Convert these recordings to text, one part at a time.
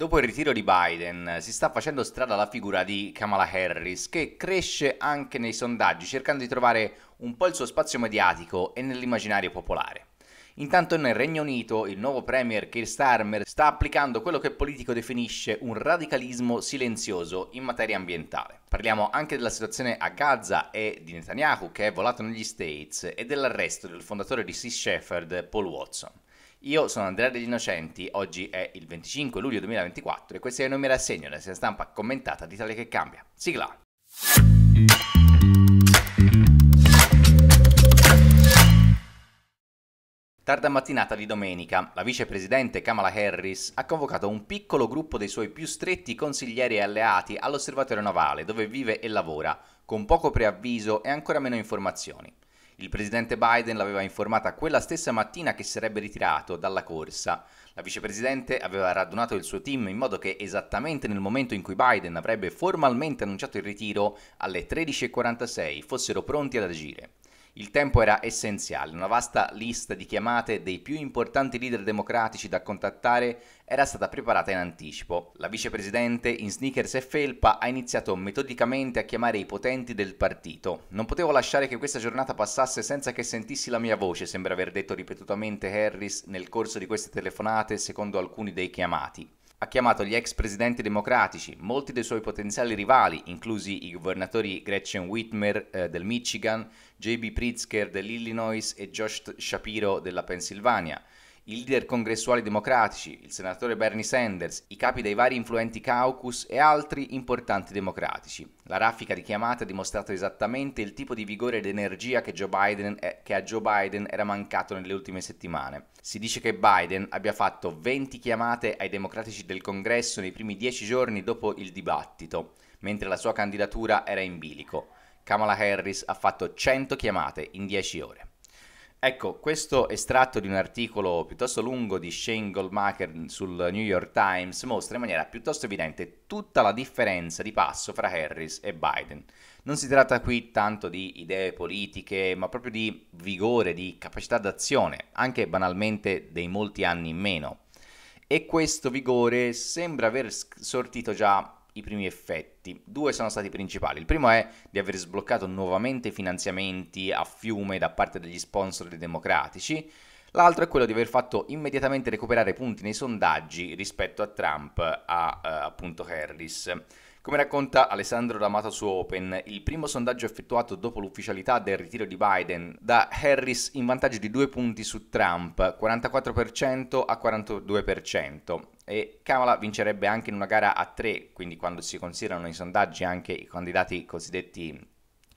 Dopo il ritiro di Biden si sta facendo strada la figura di Kamala Harris che cresce anche nei sondaggi cercando di trovare un po' il suo spazio mediatico e nell'immaginario popolare. Intanto nel Regno Unito il nuovo premier Keir Starmer sta applicando quello che il politico definisce un radicalismo silenzioso in materia ambientale. Parliamo anche della situazione a Gaza e di Netanyahu che è volato negli States e dell'arresto del fondatore di Sea Shepherd Paul Watson. Io sono Andrea degli Innocenti, oggi è il 25 luglio 2024 e questa è Non mi rassegno, la stampa commentata di d'Italia che cambia. Sigla! Tarda mattinata di domenica, la vicepresidente Kamala Harris ha convocato un piccolo gruppo dei suoi più stretti consiglieri e alleati all'osservatorio navale dove vive e lavora, con poco preavviso e ancora meno informazioni. Il presidente Biden l'aveva informata quella stessa mattina che sarebbe ritirato dalla corsa. La vicepresidente aveva radunato il suo team in modo che esattamente nel momento in cui Biden avrebbe formalmente annunciato il ritiro, alle 13.46 fossero pronti ad agire. Il tempo era essenziale, una vasta lista di chiamate dei più importanti leader democratici da contattare era stata preparata in anticipo. La vicepresidente in sneakers e felpa ha iniziato metodicamente a chiamare i potenti del partito. Non potevo lasciare che questa giornata passasse senza che sentissi la mia voce, sembra aver detto ripetutamente Harris nel corso di queste telefonate secondo alcuni dei chiamati. Ha chiamato gli ex presidenti democratici, molti dei suoi potenziali rivali, inclusi i governatori Gretchen Whitmer eh, del Michigan, J.B. Pritzker dell'Illinois e Josh Shapiro della Pennsylvania, i leader congressuali democratici, il senatore Bernie Sanders, i capi dei vari influenti caucus e altri importanti democratici. La raffica di chiamate ha dimostrato esattamente il tipo di vigore ed energia che, Joe Biden, eh, che a Joe Biden era mancato nelle ultime settimane. Si dice che Biden abbia fatto 20 chiamate ai democratici del congresso nei primi 10 giorni dopo il dibattito, mentre la sua candidatura era in bilico. Kamala Harris ha fatto 100 chiamate in 10 ore. Ecco, questo estratto di un articolo piuttosto lungo di Shane Goldmacher sul New York Times mostra in maniera piuttosto evidente tutta la differenza di passo fra Harris e Biden. Non si tratta qui tanto di idee politiche, ma proprio di vigore, di capacità d'azione, anche banalmente dei molti anni in meno. E questo vigore sembra aver sortito già i primi effetti. Due sono stati principali. Il primo è di aver sbloccato nuovamente finanziamenti a fiume da parte degli sponsor dei democratici. L'altro è quello di aver fatto immediatamente recuperare punti nei sondaggi rispetto a Trump, a eh, appunto Harris. Come racconta Alessandro D'Amato su Open, il primo sondaggio effettuato dopo l'ufficialità del ritiro di Biden da Harris in vantaggio di due punti su Trump, 44% a 42%, e Kamala vincerebbe anche in una gara a tre, quindi quando si considerano i sondaggi anche i candidati cosiddetti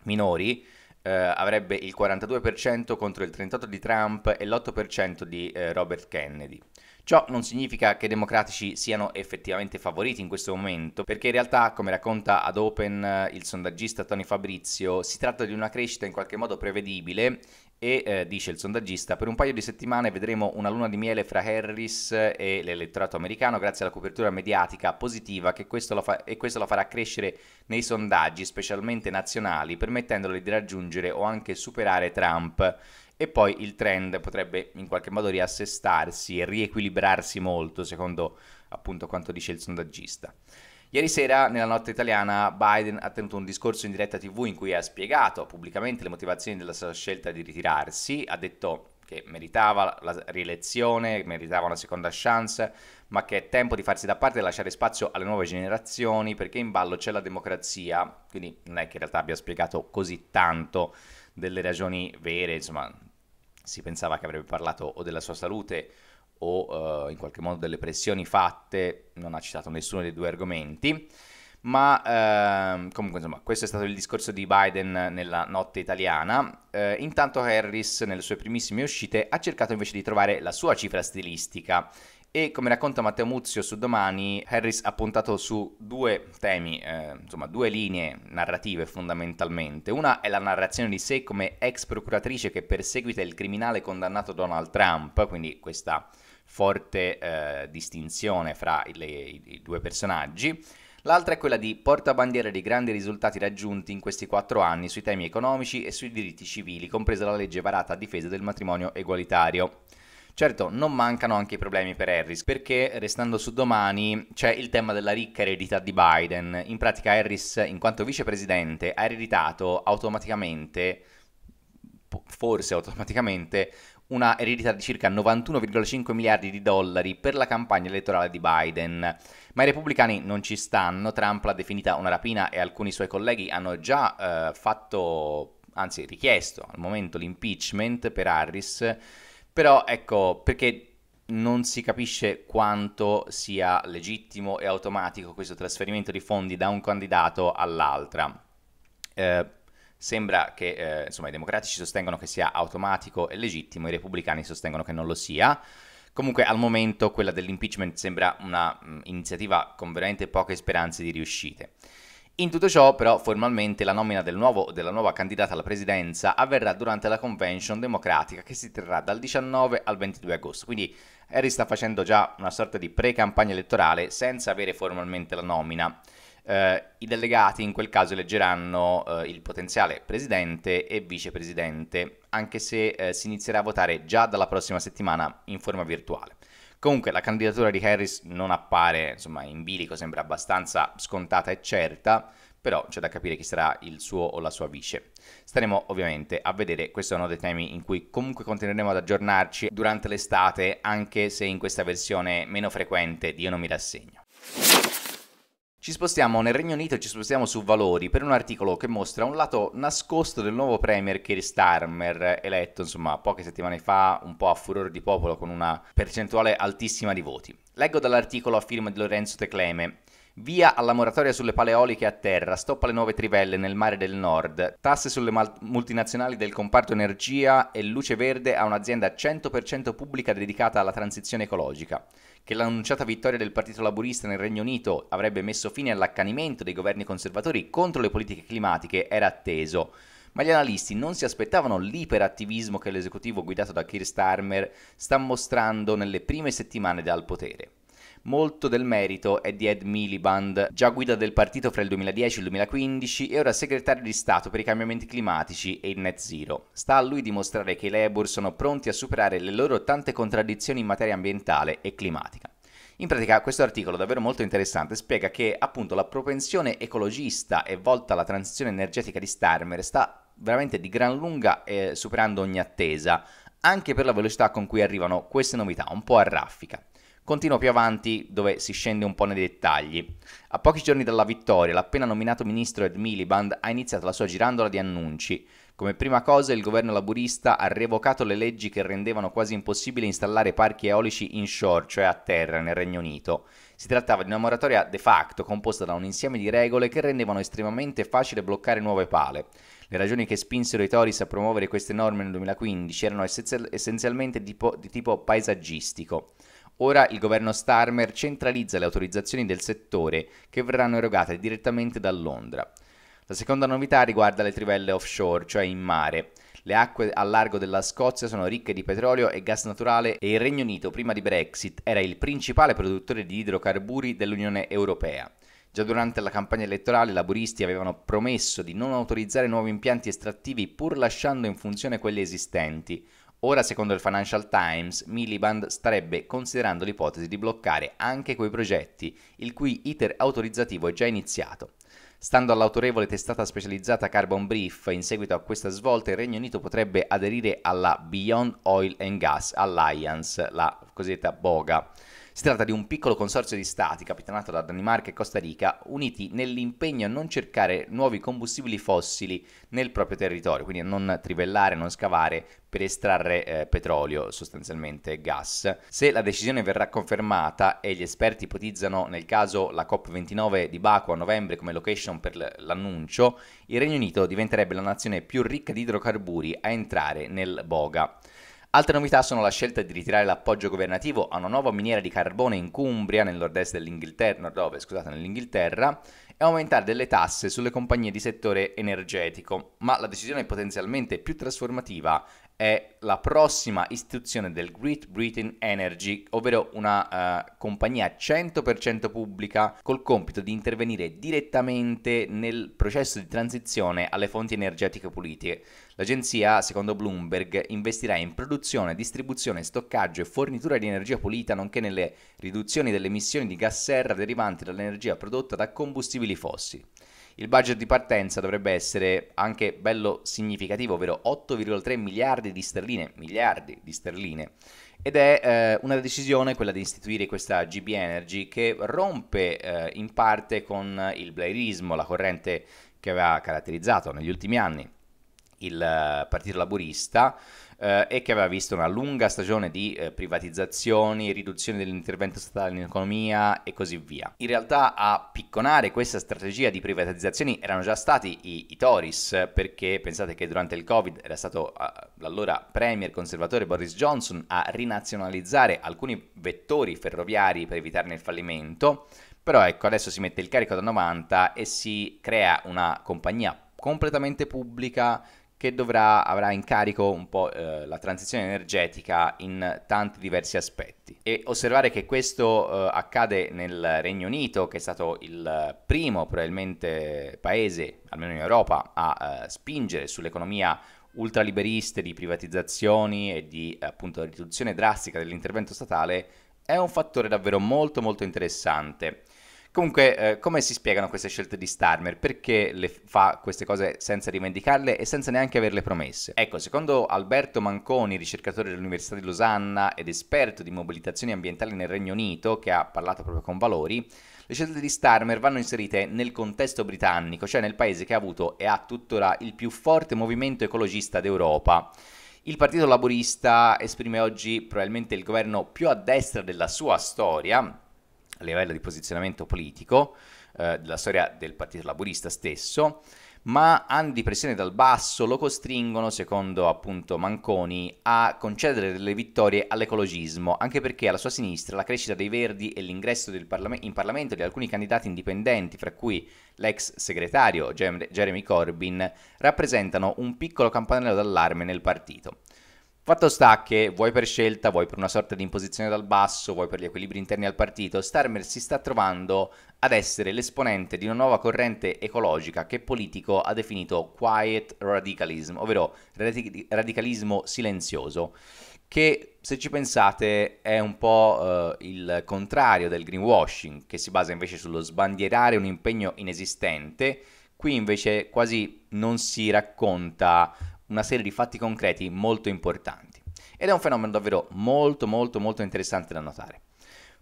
minori, Uh, avrebbe il 42% contro il 38% di Trump e l'8% di uh, Robert Kennedy. Ciò non significa che i democratici siano effettivamente favoriti in questo momento, perché in realtà, come racconta ad Open eh, il sondaggista Tony Fabrizio, si tratta di una crescita in qualche modo prevedibile e eh, dice il sondaggista per un paio di settimane vedremo una luna di miele fra Harris e l'elettorato americano grazie alla copertura mediatica positiva che questo fa- e questo la farà crescere nei sondaggi specialmente nazionali permettendole di raggiungere o anche superare Trump e poi il trend potrebbe in qualche modo riassestarsi e riequilibrarsi molto secondo appunto quanto dice il sondaggista. Ieri sera, nella notte italiana, Biden ha tenuto un discorso in diretta TV in cui ha spiegato pubblicamente le motivazioni della sua scelta di ritirarsi, ha detto che meritava la rielezione, meritava una seconda chance, ma che è tempo di farsi da parte e lasciare spazio alle nuove generazioni perché in ballo c'è la democrazia, quindi non è che in realtà abbia spiegato così tanto delle ragioni vere, insomma si pensava che avrebbe parlato o della sua salute o eh, in qualche modo delle pressioni fatte, non ha citato nessuno dei due argomenti, ma eh, comunque insomma questo è stato il discorso di Biden nella notte italiana. Eh, intanto Harris nelle sue primissime uscite ha cercato invece di trovare la sua cifra stilistica e come racconta Matteo Muzio su Domani, Harris ha puntato su due temi, eh, insomma due linee narrative fondamentalmente. Una è la narrazione di sé come ex procuratrice che perseguita il criminale condannato Donald Trump, quindi questa forte eh, distinzione fra le, i, i, due personaggi. L'altra è quella di portabandiera dei grandi risultati raggiunti in questi quattro anni sui temi economici e sui diritti civili, compresa la legge varata a difesa del matrimonio egualitario. Certo, non mancano anche i problemi per Harris, perché restando su domani c'è il tema della ricca eredità di Biden. In pratica Harris, in quanto vicepresidente, ha ereditato automaticamente, forse automaticamente, una eredità di circa 91,5 miliardi di dollari per la campagna elettorale di Biden. Ma i repubblicani non ci stanno, Trump l'ha definita una rapina e alcuni suoi colleghi hanno già eh, fatto, anzi richiesto al momento l'impeachment per Harris, però ecco perché non si capisce quanto sia legittimo e automatico questo trasferimento di fondi da un candidato all'altra. Eh, Sembra che eh, insomma, i democratici sostengono che sia automatico e legittimo, i repubblicani sostengono che non lo sia. Comunque al momento quella dell'impeachment sembra un'iniziativa mm, con veramente poche speranze di riuscite. In tutto ciò, però, formalmente la nomina del nuovo, della nuova candidata alla presidenza avverrà durante la convention democratica che si terrà dal 19 al 22 agosto. Quindi Harry sta facendo già una sorta di pre-campagna elettorale senza avere formalmente la nomina eh, i delegati in quel caso eleggeranno eh, il potenziale presidente e vicepresidente, anche se eh, si inizierà a votare già dalla prossima settimana in forma virtuale. Comunque la candidatura di Harris non appare insomma, in bilico, sembra abbastanza scontata e certa, però c'è da capire chi sarà il suo o la sua vice. Staremo ovviamente a vedere, questo è uno dei temi in cui comunque continueremo ad aggiornarci durante l'estate, anche se in questa versione meno frequente di Io non mi rassegno. Ci spostiamo nel Regno Unito e ci spostiamo su Valori per un articolo che mostra un lato nascosto del nuovo Premier Keir Starmer, eletto insomma poche settimane fa un po' a furore di popolo con una percentuale altissima di voti. Leggo dall'articolo a firma di Lorenzo Tecleme. Via alla moratoria sulle paleoliche a terra, stop alle nuove trivelle nel mare del nord, tasse sulle mal- multinazionali del comparto energia e luce verde a un'azienda 100% pubblica dedicata alla transizione ecologica, che l'annunciata vittoria del Partito Laburista nel Regno Unito avrebbe messo fine all'accanimento dei governi conservatori contro le politiche climatiche era atteso ma gli analisti non si aspettavano l'iperattivismo che l'esecutivo guidato da Keir Starmer sta mostrando nelle prime settimane dal potere. Molto del merito è di Ed Miliband, già guida del partito fra il 2010 e il 2015 e ora segretario di Stato per i cambiamenti climatici e il net zero. Sta a lui dimostrare che i Labour sono pronti a superare le loro tante contraddizioni in materia ambientale e climatica. In pratica questo articolo davvero molto interessante spiega che appunto la propensione ecologista e volta alla transizione energetica di Starmer sta veramente di gran lunga eh, superando ogni attesa, anche per la velocità con cui arrivano queste novità, un po' a raffica. Continuo più avanti dove si scende un po' nei dettagli. A pochi giorni dalla vittoria, l'appena nominato ministro Ed Miliband ha iniziato la sua girandola di annunci. Come prima cosa il governo laburista ha revocato le leggi che rendevano quasi impossibile installare parchi eolici inshore, cioè a terra, nel Regno Unito. Si trattava di una moratoria de facto composta da un insieme di regole che rendevano estremamente facile bloccare nuove pale. Le ragioni che spinsero i Tories a promuovere queste norme nel 2015 erano essenzialmente di tipo paesaggistico. Ora il governo Starmer centralizza le autorizzazioni del settore che verranno erogate direttamente da Londra. La seconda novità riguarda le trivelle offshore, cioè in mare. Le acque a largo della Scozia sono ricche di petrolio e gas naturale e il Regno Unito, prima di Brexit, era il principale produttore di idrocarburi dell'Unione Europea. Già durante la campagna elettorale i laburisti avevano promesso di non autorizzare nuovi impianti estrattivi pur lasciando in funzione quelli esistenti, Ora, secondo il Financial Times, Miliband starebbe considerando l'ipotesi di bloccare anche quei progetti il cui iter autorizzativo è già iniziato. Stando all'autorevole testata specializzata Carbon Brief, in seguito a questa svolta il Regno Unito potrebbe aderire alla Beyond Oil and Gas Alliance, la cosiddetta BOGA, si tratta di un piccolo consorzio di stati, capitanato da Danimarca e Costa Rica, uniti nell'impegno a non cercare nuovi combustibili fossili nel proprio territorio, quindi a non trivellare, non scavare per estrarre eh, petrolio, sostanzialmente gas. Se la decisione verrà confermata e gli esperti ipotizzano nel caso la COP29 di Baku a novembre come location per l'annuncio, il Regno Unito diventerebbe la nazione più ricca di idrocarburi a entrare nel Boga. Altre novità sono la scelta di ritirare l'appoggio governativo a una nuova miniera di carbone in Cumbria, nel nord-est dell'Inghilterra, nord scusate, nell'Inghilterra, e aumentare delle tasse sulle compagnie di settore energetico, ma la decisione potenzialmente più trasformativa è la prossima istituzione del Great Britain Energy, ovvero una uh, compagnia 100% pubblica col compito di intervenire direttamente nel processo di transizione alle fonti energetiche pulite. L'agenzia, secondo Bloomberg, investirà in produzione, distribuzione, stoccaggio e fornitura di energia pulita, nonché nelle riduzioni delle emissioni di gas serra derivanti dall'energia prodotta da combustibili fossili. Il budget di partenza dovrebbe essere anche bello significativo, ovvero 8,3 miliardi di sterline, miliardi di sterline. Ed è eh, una decisione, quella di istituire questa GB Energy, che rompe eh, in parte con il blairismo, la corrente che aveva caratterizzato negli ultimi anni il eh, Partito Laburista eh, e che aveva visto una lunga stagione di eh, privatizzazioni, riduzione dell'intervento statale in economia e così via. In realtà a picconare questa strategia di privatizzazioni erano già stati i, i Tories, perché pensate che durante il Covid era stato eh, l'allora premier conservatore Boris Johnson a rinazionalizzare alcuni vettori ferroviari per evitarne il fallimento, però ecco adesso si mette il carico da 90 e si crea una compagnia completamente pubblica che dovrà, avrà in carico un po' eh, la transizione energetica in tanti diversi aspetti. E osservare che questo eh, accade nel Regno Unito, che è stato il primo probabilmente paese, almeno in Europa, a eh, spingere sull'economia ultraliberiste di privatizzazioni e di appunto riduzione drastica dell'intervento statale, è un fattore davvero molto molto interessante Comunque, eh, come si spiegano queste scelte di Starmer? Perché fa queste cose senza rivendicarle e senza neanche averle promesse? Ecco, secondo Alberto Manconi, ricercatore dell'Università di Losanna ed esperto di mobilitazioni ambientali nel Regno Unito, che ha parlato proprio con Valori, le scelte di Starmer vanno inserite nel contesto britannico, cioè nel paese che ha avuto e ha tuttora il più forte movimento ecologista d'Europa. Il Partito Laborista esprime oggi probabilmente il governo più a destra della sua storia, a livello di posizionamento politico, eh, della storia del Partito Laburista stesso, ma anni di pressione dal basso lo costringono, secondo appunto Manconi, a concedere delle vittorie all'ecologismo, anche perché alla sua sinistra la crescita dei Verdi e l'ingresso Parlam- in Parlamento di alcuni candidati indipendenti, fra cui l'ex segretario Jeremy Corbyn, rappresentano un piccolo campanello d'allarme nel partito. Fatto sta che, vuoi per scelta, vuoi per una sorta di imposizione dal basso, vuoi per gli equilibri interni al partito, Starmer si sta trovando ad essere l'esponente di una nuova corrente ecologica che Politico ha definito quiet radicalism, ovvero radicalismo silenzioso, che se ci pensate è un po' eh, il contrario del greenwashing, che si basa invece sullo sbandierare un impegno inesistente, qui invece quasi non si racconta una serie di fatti concreti molto importanti. Ed è un fenomeno davvero molto molto molto interessante da notare.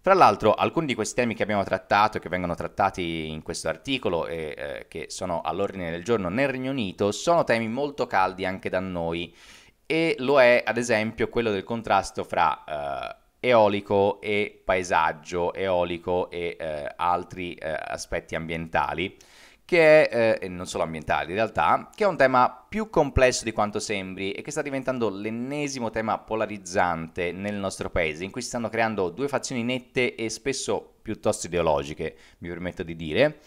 Fra l'altro, alcuni di questi temi che abbiamo trattato, che vengono trattati in questo articolo e eh, che sono all'ordine del giorno nel Regno Unito, sono temi molto caldi anche da noi. E lo è, ad esempio, quello del contrasto fra eh, eolico e paesaggio, eolico e eh, altri eh, aspetti ambientali che è, eh, non solo ambientale in realtà, che è un tema più complesso di quanto sembri e che sta diventando l'ennesimo tema polarizzante nel nostro paese, in cui si stanno creando due fazioni nette e spesso piuttosto ideologiche, mi permetto di dire.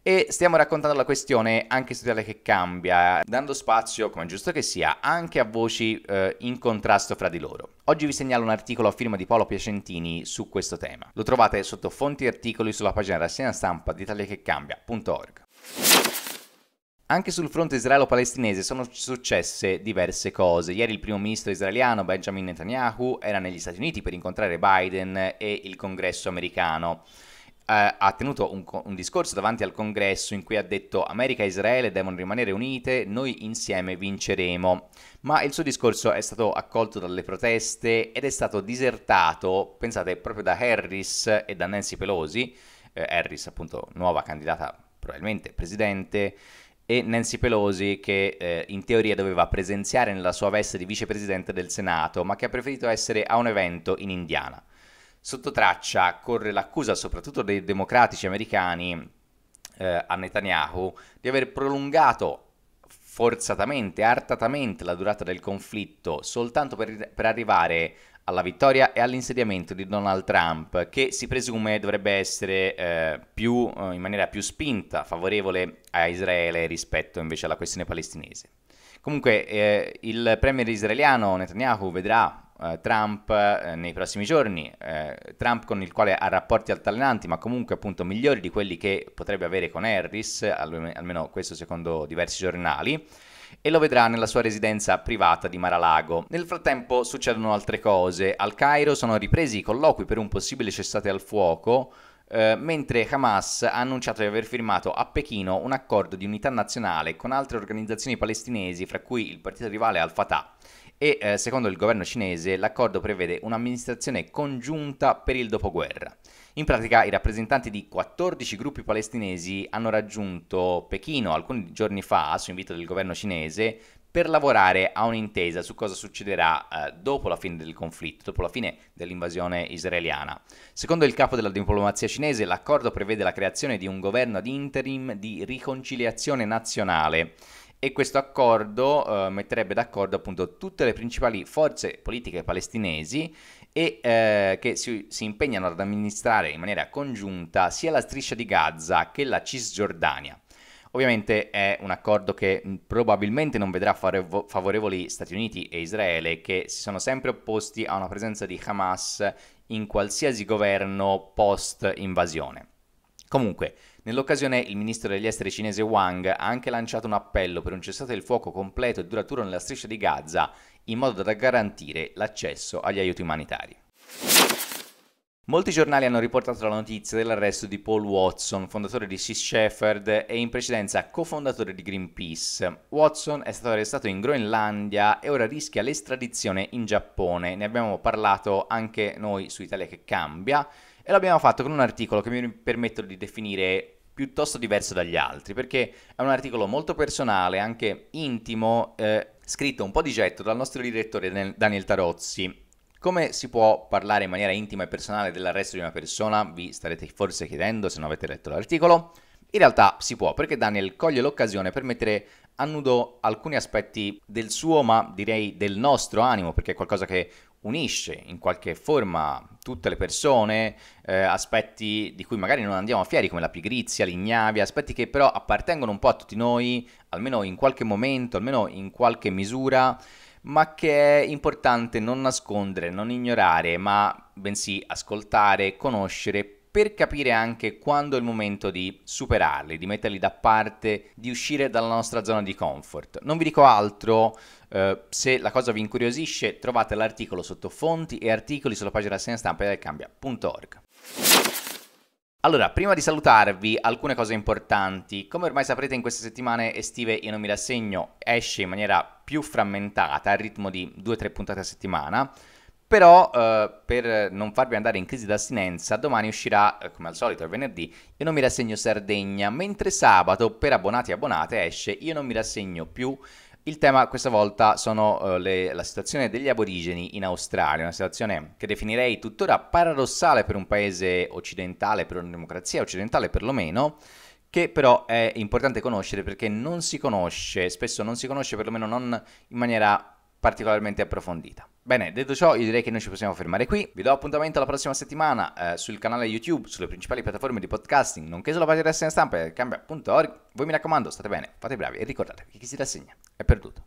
E stiamo raccontando la questione anche sociale che cambia, dando spazio, come è giusto che sia, anche a voci eh, in contrasto fra di loro. Oggi vi segnalo un articolo a firma di Paolo Piacentini su questo tema. Lo trovate sotto fonti e articoli sulla pagina rassegna stampa di d'italiachecambia.org. Anche sul fronte israelo-palestinese sono successe diverse cose. Ieri il primo ministro israeliano Benjamin Netanyahu era negli Stati Uniti per incontrare Biden e il congresso americano. Uh, ha tenuto un, un, discorso davanti al congresso in cui ha detto America e Israele devono rimanere unite, noi insieme vinceremo. Ma il suo discorso è stato accolto dalle proteste ed è stato disertato, pensate, proprio da Harris e da Nancy Pelosi. Eh, Harris, appunto, nuova candidata probabilmente presidente, e Nancy Pelosi che eh, in teoria doveva presenziare nella sua veste di vicepresidente del Senato, ma che ha preferito essere a un evento in Indiana. Sotto traccia corre l'accusa soprattutto dei democratici americani eh, a Netanyahu di aver prolungato forzatamente, artatamente la durata del conflitto soltanto per, per arrivare alla vittoria e all'insediamento di Donald Trump, che si presume dovrebbe essere eh, più, eh, in maniera più spinta, favorevole a Israele rispetto invece alla questione palestinese. Comunque eh, il premier israeliano Netanyahu vedrà eh, Trump eh, nei prossimi giorni, Trump con il quale ha rapporti altalenanti ma comunque appunto migliori di quelli che potrebbe avere con Harris, almeno questo secondo diversi giornali, e lo vedrà nella sua residenza privata di Maralago. Nel frattempo succedono altre cose. Al Cairo sono ripresi i colloqui per un possibile cessate al fuoco. Uh, mentre Hamas ha annunciato di aver firmato a Pechino un accordo di unità nazionale con altre organizzazioni palestinesi, fra cui il partito rivale Al-Fatah. E uh, secondo il governo cinese l'accordo prevede un'amministrazione congiunta per il dopoguerra. In pratica i rappresentanti di 14 gruppi palestinesi hanno raggiunto Pechino alcuni giorni fa su invito del governo cinese per lavorare a un'intesa su cosa succederà eh, dopo la fine del conflitto, dopo la fine dell'invasione israeliana. Secondo il capo della diplomazia cinese, l'accordo prevede la creazione di un governo ad interim di riconciliazione nazionale e questo accordo eh, metterebbe d'accordo appunto tutte le principali forze politiche palestinesi e eh, che si, si impegnano ad amministrare in maniera congiunta sia la striscia di Gaza che la Cisgiordania. Ovviamente è un accordo che mm, probabilmente non vedrà favorevoli Stati Uniti e Israele che si sono sempre opposti a una presenza di Hamas in qualsiasi governo post-invasione. Comunque, nell'occasione il ministro degli esteri cinese Wang ha anche lanciato un appello per un cessate il fuoco completo e duraturo nella striscia di Gaza in modo da garantire l'accesso agli aiuti umanitari. Molti giornali hanno riportato la notizia dell'arresto di Paul Watson, fondatore di Sea Shepherd e in precedenza cofondatore di Greenpeace. Watson è stato arrestato in Groenlandia e ora rischia l'estradizione in Giappone. Ne abbiamo parlato anche noi su Italia che cambia e l'abbiamo fatto con un articolo che mi permetto di definire piuttosto diverso dagli altri, perché è un articolo molto personale, anche intimo, eh, scritto un po' di getto dal nostro direttore Daniel Tarozzi. Come si può parlare in maniera intima e personale dell'arresto di una persona? Vi starete forse chiedendo se non avete letto l'articolo. In realtà si può perché Daniel coglie l'occasione per mettere a nudo alcuni aspetti del suo, ma direi del nostro animo, perché è qualcosa che unisce in qualche forma tutte le persone, eh, aspetti di cui magari non andiamo fieri come la pigrizia, l'ignavia, aspetti che però appartengono un po' a tutti noi, almeno in qualche momento, almeno in qualche misura, ma che è importante non nascondere, non ignorare, ma bensì ascoltare, conoscere, per capire anche quando è il momento di superarli, di metterli da parte, di uscire dalla nostra zona di comfort. Non vi dico altro, eh, se la cosa vi incuriosisce trovate l'articolo sotto fonti e articoli sulla pagina rassegna stampa del cambia.org. Allora, prima di salutarvi, alcune cose importanti. Come ormai saprete, in queste settimane estive Io non mi rassegno esce in maniera più frammentata, al ritmo di 2-3 puntate a settimana. Però eh, per non farvi andare in crisi d'astinenza, domani uscirà, eh, come al solito, il venerdì, Io non mi rassegno Sardegna, mentre sabato per abbonati e abbonate esce Io non mi rassegno più. Il tema questa volta sono uh, le, la situazione degli aborigeni in Australia, una situazione che definirei tuttora paradossale per un paese occidentale, per una democrazia occidentale perlomeno, che però è importante conoscere perché non si conosce, spesso non si conosce perlomeno non in maniera particolarmente approfondita. Bene, detto ciò, io direi che noi ci possiamo fermare qui. Vi do appuntamento la prossima settimana eh, sul canale YouTube, sulle principali piattaforme di podcasting, nonché sulla pagina di rassegna stampa e eh, cambia.org. Voi mi raccomando, state bene, fate bravi e ricordatevi che chi si rassegna è perduto.